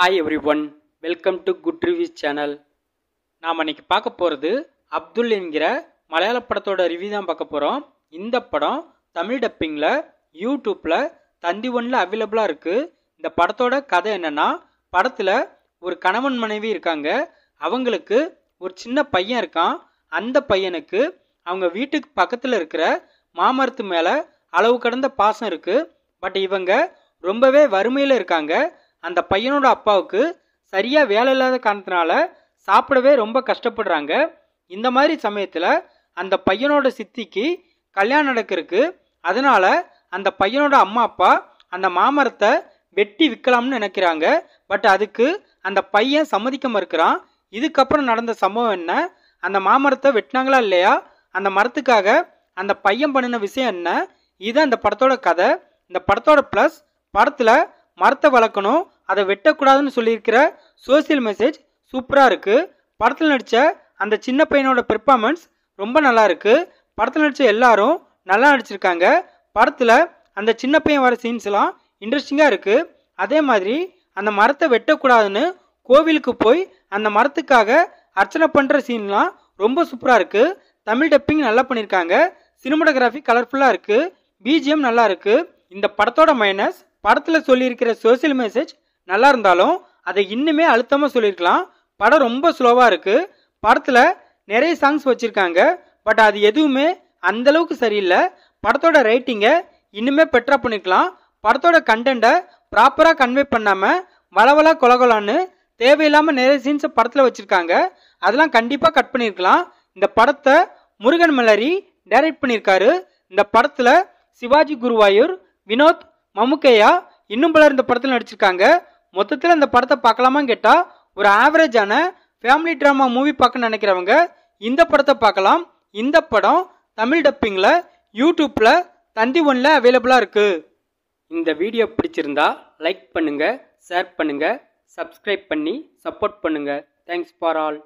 hi everyone welcome to good review channel நாம் அன்றைக்கி பார்க்க போகிறது அப்துல் என்கிற மலையாள படத்தோட ரிவ்யூ தான் பார்க்க போகிறோம் இந்த படம் தமிழ் டப்பிங்கில் யூடியூப்பில் தந்தி ஒன்றில் அவைலபிளாக இருக்குது இந்த படத்தோட கதை என்னென்னா படத்தில் ஒரு கணவன் மனைவி இருக்காங்க அவங்களுக்கு ஒரு சின்ன பையன் இருக்கான் அந்த பையனுக்கு அவங்க வீட்டுக்கு பக்கத்தில் இருக்கிற மாமரத்து மேலே அளவு கடந்த பாசம் இருக்குது பட் இவங்க ரொம்பவே வறுமையில் இருக்காங்க அந்த பையனோட அப்பாவுக்கு சரியாக வேலை இல்லாத காரணத்தினால சாப்பிடவே ரொம்ப கஷ்டப்படுறாங்க இந்த மாதிரி சமயத்தில் அந்த பையனோட சித்திக்கு கல்யாணம் நடக்கிறதுக்கு அதனால் அந்த பையனோட அம்மா அப்பா அந்த மாமரத்தை வெட்டி விற்கலாம்னு நினைக்கிறாங்க பட் அதுக்கு அந்த பையன் சம்மதிக்க மறுக்கிறான் இதுக்கப்புறம் நடந்த சம்பவம் என்ன அந்த மாமரத்தை வெட்டினாங்களா இல்லையா அந்த மரத்துக்காக அந்த பையன் பண்ணின விஷயம் என்ன இது அந்த படத்தோட கதை இந்த படத்தோட ப்ளஸ் படத்தில் மரத்தை வளர்க்கணும் அதை வெட்டக்கூடாதுன்னு சொல்லியிருக்கிற சோசியல் மெசேஜ் சூப்பராக இருக்குது படத்தில் நடித்த அந்த சின்ன பையனோட பெர்ஃபார்மன்ஸ் ரொம்ப நல்லா இருக்குது படத்தில் நடித்த எல்லாரும் நல்லா நடிச்சிருக்காங்க படத்தில் அந்த சின்ன பையன் வர சீன்ஸ்லாம் இன்ட்ரெஸ்டிங்காக இருக்குது அதே மாதிரி அந்த மரத்தை வெட்டக்கூடாதுன்னு கோவிலுக்கு போய் அந்த மரத்துக்காக அர்ச்சனை பண்ணுற சீன்லாம் ரொம்ப சூப்பராக இருக்குது தமிழ் டப்பிங் நல்லா பண்ணியிருக்காங்க சினிமோட்டோகிராஃபி கலர்ஃபுல்லாக இருக்குது பிஜிஎம் நல்லா இருக்குது இந்த படத்தோட மைனஸ் படத்தில் சொல்லியிருக்கிற சோசியல் மெசேஜ் நல்லா இருந்தாலும் அதை இன்னுமே அழுத்தமாக சொல்லியிருக்கலாம் படம் ரொம்ப ஸ்லோவாக இருக்குது படத்தில் நிறைய சாங்ஸ் வச்சுருக்காங்க பட் அது எதுவுமே அந்தளவுக்கு சரியில்லை படத்தோட ரைட்டிங்கை இன்னுமே பெட்டராக பண்ணிக்கலாம் படத்தோட கண்டென்ட்டை ப்ராப்பராக கன்வே பண்ணாமல் வளவலா கொலகொலான்னு தேவையில்லாமல் நிறைய சீன்ஸை படத்தில் வச்சுருக்காங்க அதெல்லாம் கண்டிப்பாக கட் பண்ணியிருக்கலாம் இந்த படத்தை முருகன் மலரி டைரக்ட் பண்ணியிருக்காரு இந்த படத்தில் சிவாஜி குருவாயூர் வினோத் மமுக்கையா இன்னும் பலர் இந்த படத்தில் நடிச்சிருக்காங்க மொத்தத்தில் இந்த படத்தை பார்க்கலாமான்னு கேட்டால் ஒரு ஆவரேஜான ஃபேமிலி ட்ராமா மூவி பார்க்க நினைக்கிறவங்க இந்த படத்தை பார்க்கலாம் இந்த படம் தமிழ் டப்பிங்கில் யூடியூப்பில் தந்தி ஒன்ல அவைலபிளாக இருக்குது இந்த வீடியோ பிடிச்சிருந்தா லைக் பண்ணுங்கள் ஷேர் பண்ணுங்கள் சப்ஸ்கிரைப் பண்ணி சப்போர்ட் பண்ணுங்கள் தேங்க்ஸ் ஃபார் ஆல்